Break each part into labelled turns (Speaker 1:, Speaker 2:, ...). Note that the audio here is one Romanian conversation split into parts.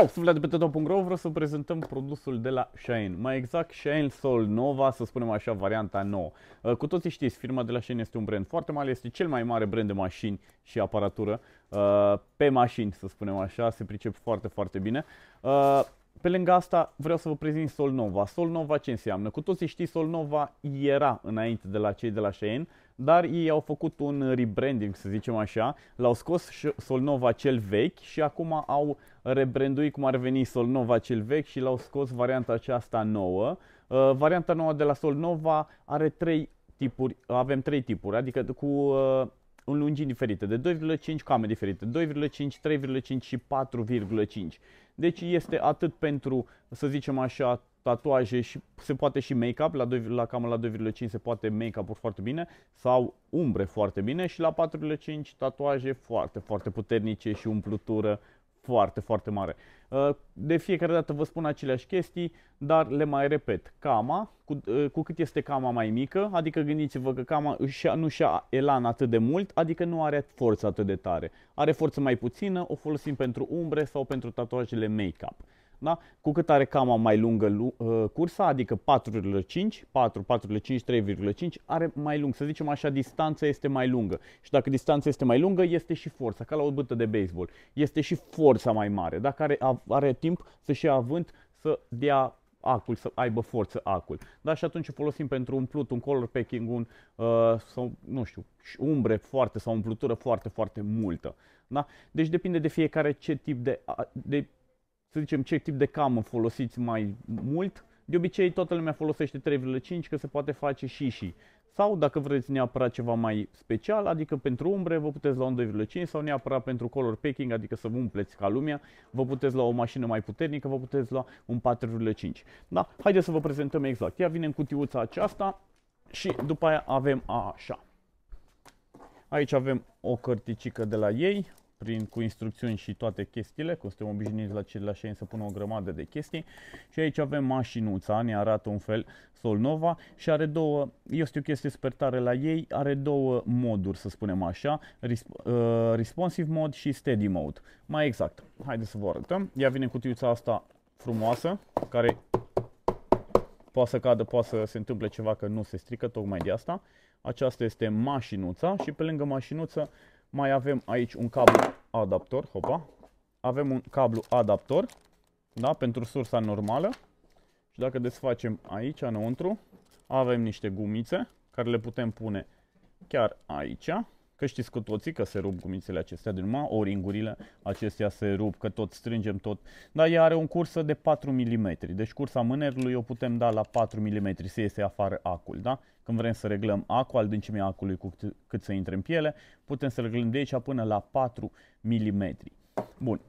Speaker 1: Ceau, sunt Vlad de pe Toto.ro, vreau să prezentăm produsul de la Shine, mai exact Shine Sol Nova, să spunem așa, varianta nouă. Uh, cu toții știți, firma de la Shine este un brand foarte mare, este cel mai mare brand de mașini și aparatură, uh, pe mașini, să spunem așa, se pricep foarte, foarte bine. Uh, pe lângă asta vreau să vă prezint Solnova. Solnova ce înseamnă? Cu toții știți, Solnova era înainte de la cei de la Cheyenne, dar ei au făcut un rebranding, să zicem așa, l-au scos Solnova cel vechi și acum au rebranduit cum ar veni Solnova cel vechi și l-au scos varianta aceasta nouă. Uh, varianta nouă de la Solnova are trei tipuri, avem trei tipuri, adică cu uh, în lungimi diferite, de 2,5 came diferite, 2,5, 3,5 și 4,5. Deci este atât pentru, să zicem așa, tatuaje și se poate și make-up, la, la camă la 2,5 se poate make-up-uri foarte bine sau umbre foarte bine și la 4,5 tatuaje foarte, foarte puternice și umplutură foarte, foarte mare. Uh, de fiecare dată vă spun aceleași chestii, dar le mai repet. Cama, cu, uh, cu cât este cama mai mică, adică gândiți-vă că cama nu și-a elan atât de mult, adică nu are forță atât de tare. Are forță mai puțină, o folosim pentru umbre sau pentru tatuajele make-up. Da? Cu cât are cama mai lungă uh, cursa, adică 4,5, 4, 4,5, 3,5, are mai lung. Să zicem așa, distanța este mai lungă. Și dacă distanța este mai lungă, este și forța, ca la o bâtă de baseball. Este și forța mai mare. Dacă are, are timp să-și ia avânt, să dea acul, să aibă forță acul. Da, și atunci folosim pentru umplut un color packing, un, uh, sau, nu știu, umbre foarte sau umplutură foarte, foarte multă. Da? Deci depinde de fiecare ce tip de, de să zicem, ce tip de camă folosiți mai mult. De obicei toată lumea folosește 3,5 că se poate face și și. Sau dacă vreți neapărat ceva mai special, adică pentru umbre, vă puteți lua un 2,5 sau neapărat pentru color packing, adică să vă umpleți ca lumea, vă puteți lua o mașină mai puternică, vă puteți lua un 4,5. Da, haideți să vă prezentăm exact. Ea vine în cutiuța aceasta și după aia avem așa. Aici avem o cărticică de la ei, prin, cu instrucțiuni și toate chestiile, cum suntem obișnuiți la cele la să pună o grămadă de chestii. Și aici avem mașinuța, ne arată un fel Solnova și are două, este o chestie super tare la ei, are două moduri să spunem așa, resp- uh, responsive mode și steady mode. Mai exact, haideți să vă arătăm. Ea vine cutiuța asta frumoasă, care poate să cadă, poate să se întâmple ceva că nu se strică, tocmai de asta. Aceasta este mașinuța și pe lângă mașinuță mai avem aici un cablu adaptor, hopa. Avem un cablu adaptor, da, pentru sursa normală. Și dacă desfacem aici, înăuntru, avem niște gumițe care le putem pune chiar aici. Că știți cu toții că se rup gumițele acestea din numai, oringurile ringurile acestea se rup, că tot strângem tot. Dar ea are un cursă de 4 mm, deci cursa mânerului o putem da la 4 mm, să iese afară acul, da? Când vrem să reglăm acul, adâncimea acului cu cât, cât să intre în piele, putem să reglăm de aici până la 4 mm. Bun.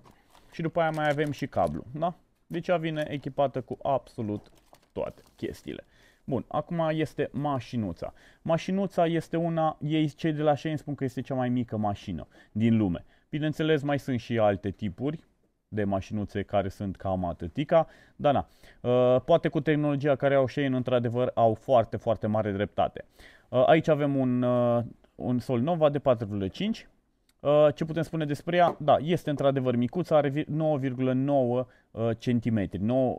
Speaker 1: Și după aia mai avem și cablu, da? Deci ea vine echipată cu absolut toate chestiile. Bun, acum este mașinuța. Mașinuța este una, ei cei de la Shein spun că este cea mai mică mașină din lume. Bineînțeles, mai sunt și alte tipuri de mașinuțe care sunt cam atâtica, dar na, uh, poate cu tehnologia care au Shein, într-adevăr, au foarte, foarte mare dreptate. Uh, aici avem un, uh, un sol Nova de 4,5 Uh, ce putem spune despre ea? Da, este într-adevăr micuță, are 9,9 cm,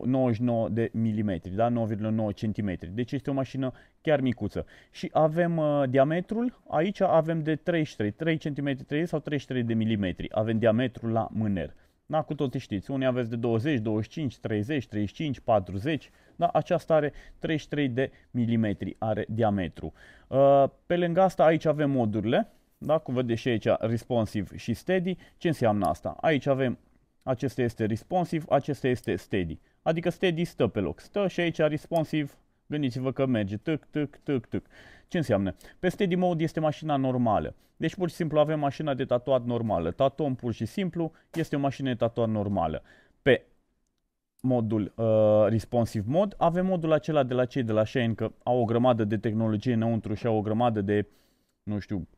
Speaker 1: 99 de milimetri, da? 9,9 cm. Deci este o mașină chiar micuță. Și avem uh, diametrul, aici avem de 33, 3 cm 3 sau 33 de milimetri. Avem diametrul la mâner. Da, cu toții știți, unii aveți de 20, 25, 30, 35, 40, da, aceasta are 33 de milimetri, are diametru. Uh, pe lângă asta aici avem modurile, da? Cum vedeți și aici, responsive și steady. Ce înseamnă asta? Aici avem, acesta este responsive, acesta este steady. Adică steady stă pe loc. Stă și aici responsive, gândiți-vă că merge tâc, tâc, tâc, tâc. Ce înseamnă? Pe steady mode este mașina normală. Deci pur și simplu avem mașina de tatuat normală. Tatom pur și simplu este o mașină de tatuat normală. Pe modul uh, responsive mod, avem modul acela de la cei de la Shane că au o grămadă de tehnologie înăuntru și au o grămadă de, nu știu,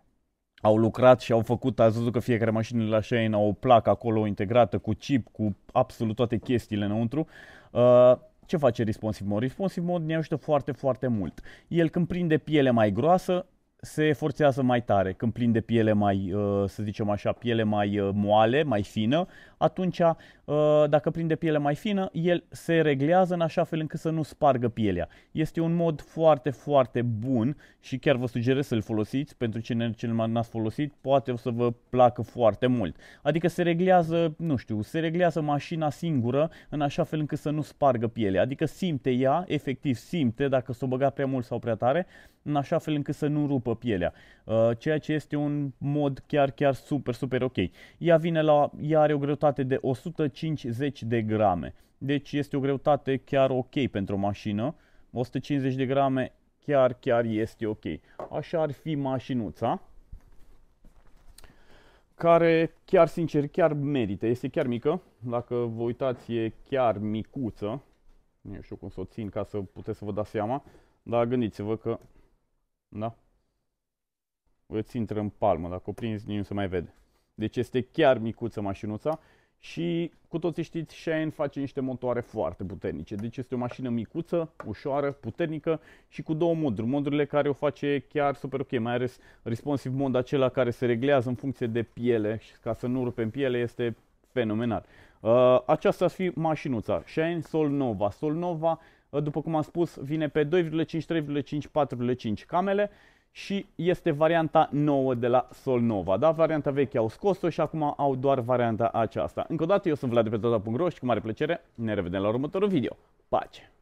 Speaker 1: au lucrat și au făcut, ați văzut că fiecare mașină la Shane au o placă acolo integrată cu chip, cu absolut toate chestiile înăuntru. Uh, ce face Responsive Mode? Responsive Mode ne ajută foarte, foarte mult. El când prinde piele mai groasă, se forțează mai tare, când prinde piele mai, uh, să zicem așa, piele mai uh, moale, mai fină, atunci uh, dacă prinde piele mai fină, el se reglează în așa fel încât să nu spargă pielea. Este un mod foarte, foarte bun și chiar vă sugerez să-l folosiți, pentru cine cel mai n-ați folosit, poate o să vă placă foarte mult. Adică se reglează, nu știu, se reglează mașina singură în așa fel încât să nu spargă pielea. Adică simte ea, efectiv simte dacă s-o băga prea mult sau prea tare, în așa fel încât să nu rupă schimbă pielea, uh, ceea ce este un mod chiar, chiar super, super ok. Ea, vine la, ea are o greutate de 150 de grame, deci este o greutate chiar ok pentru o mașină, 150 de grame chiar, chiar este ok. Așa ar fi mașinuța care chiar sincer chiar merită, este chiar mică, dacă vă uitați e chiar micuță, nu știu cum să o țin ca să puteți să vă dați seama, dar gândiți-vă că, da, îți intră în palmă, dacă o prinzi nu se mai vede. Deci este chiar micuță mașinuța și cu toți știți, Cheyenne face niște motoare foarte puternice. Deci este o mașină micuță, ușoară, puternică și cu două moduri. Modurile care o face chiar super ok, mai ales responsive mod acela care se reglează în funcție de piele și ca să nu rupem piele este fenomenal. Uh, aceasta ar fi mașinuța, Shine Solnova. Solnova, Nova, uh, după cum am spus, vine pe 2,5, 3,5, 4,5 camele și este varianta nouă de la Solnova. Da? Varianta veche au scos-o și acum au doar varianta aceasta. Încă o dată, eu sunt Vlad de pe și cu mare plăcere ne revedem la următorul video. Pace!